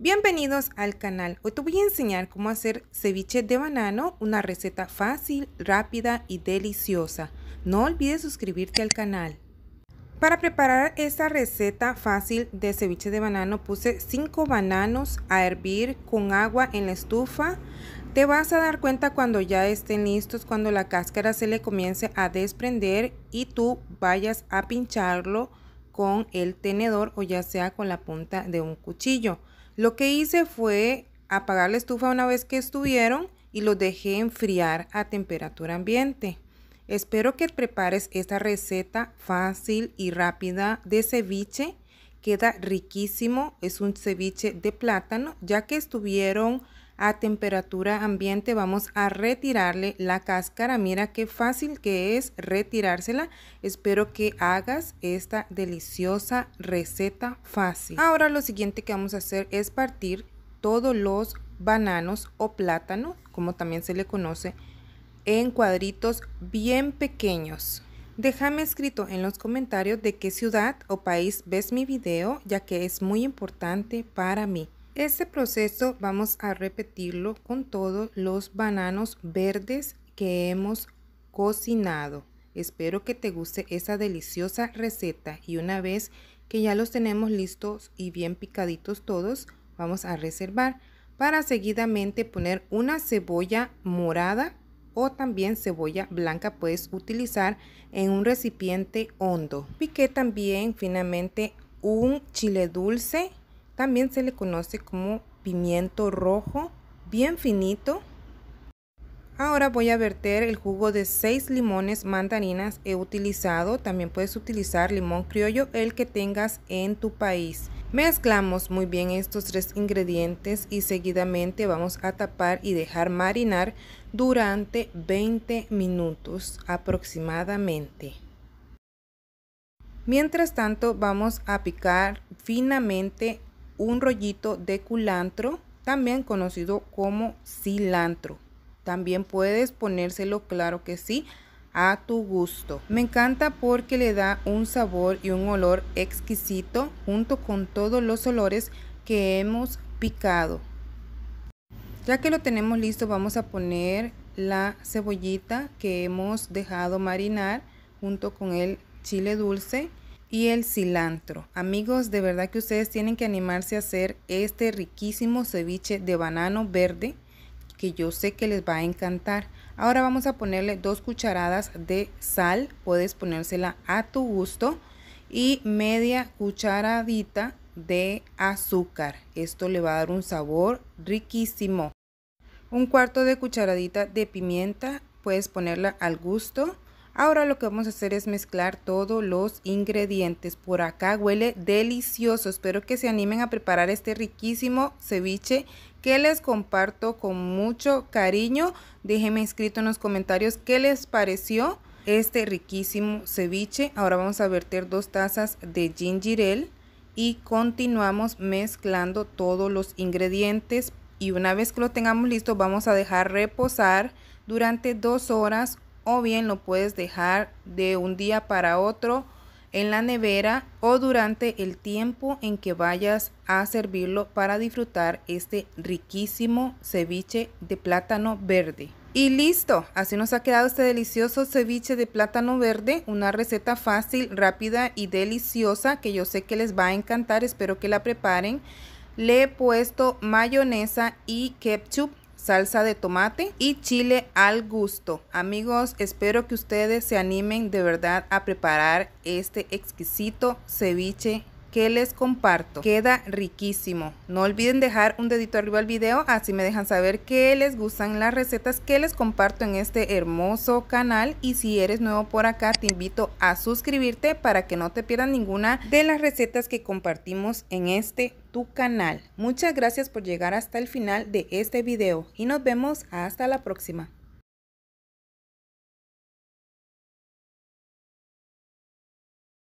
Bienvenidos al canal. Hoy te voy a enseñar cómo hacer ceviche de banano, una receta fácil, rápida y deliciosa. No olvides suscribirte al canal. Para preparar esta receta fácil de ceviche de banano puse 5 bananos a hervir con agua en la estufa. Te vas a dar cuenta cuando ya estén listos, cuando la cáscara se le comience a desprender y tú vayas a pincharlo con el tenedor o ya sea con la punta de un cuchillo. Lo que hice fue apagar la estufa una vez que estuvieron y los dejé enfriar a temperatura ambiente. Espero que prepares esta receta fácil y rápida de ceviche. Queda riquísimo, es un ceviche de plátano, ya que estuvieron a temperatura ambiente vamos a retirarle la cáscara. Mira qué fácil que es retirársela. Espero que hagas esta deliciosa receta fácil. Ahora lo siguiente que vamos a hacer es partir todos los bananos o plátano, como también se le conoce, en cuadritos bien pequeños. Déjame escrito en los comentarios de qué ciudad o país ves mi video, ya que es muy importante para mí. Este proceso vamos a repetirlo con todos los bananos verdes que hemos cocinado. Espero que te guste esa deliciosa receta y una vez que ya los tenemos listos y bien picaditos todos, vamos a reservar para seguidamente poner una cebolla morada o también cebolla blanca puedes utilizar en un recipiente hondo. Piqué también finamente un chile dulce también se le conoce como pimiento rojo, bien finito. Ahora voy a verter el jugo de 6 limones mandarinas he utilizado. También puedes utilizar limón criollo, el que tengas en tu país. Mezclamos muy bien estos tres ingredientes y seguidamente vamos a tapar y dejar marinar durante 20 minutos aproximadamente. Mientras tanto vamos a picar finamente un rollito de culantro, también conocido como cilantro. También puedes ponérselo, claro que sí, a tu gusto. Me encanta porque le da un sabor y un olor exquisito junto con todos los olores que hemos picado. Ya que lo tenemos listo, vamos a poner la cebollita que hemos dejado marinar junto con el chile dulce y el cilantro. Amigos, de verdad que ustedes tienen que animarse a hacer este riquísimo ceviche de banano verde que yo sé que les va a encantar. Ahora vamos a ponerle dos cucharadas de sal, puedes ponérsela a tu gusto y media cucharadita de azúcar. Esto le va a dar un sabor riquísimo. Un cuarto de cucharadita de pimienta, puedes ponerla al gusto Ahora lo que vamos a hacer es mezclar todos los ingredientes. Por acá huele delicioso. Espero que se animen a preparar este riquísimo ceviche que les comparto con mucho cariño. Déjenme escrito en los comentarios qué les pareció este riquísimo ceviche. Ahora vamos a verter dos tazas de gingerel y continuamos mezclando todos los ingredientes. Y una vez que lo tengamos listo vamos a dejar reposar durante dos horas o bien lo puedes dejar de un día para otro en la nevera o durante el tiempo en que vayas a servirlo para disfrutar este riquísimo ceviche de plátano verde. Y listo, así nos ha quedado este delicioso ceviche de plátano verde, una receta fácil, rápida y deliciosa que yo sé que les va a encantar, espero que la preparen. Le he puesto mayonesa y ketchup salsa de tomate y chile al gusto. Amigos, espero que ustedes se animen de verdad a preparar este exquisito ceviche que les comparto. Queda riquísimo. No olviden dejar un dedito arriba al video, así me dejan saber que les gustan las recetas que les comparto en este hermoso canal. Y si eres nuevo por acá, te invito a suscribirte para que no te pierdas ninguna de las recetas que compartimos en este canal. Muchas gracias por llegar hasta el final de este video y nos vemos hasta la próxima.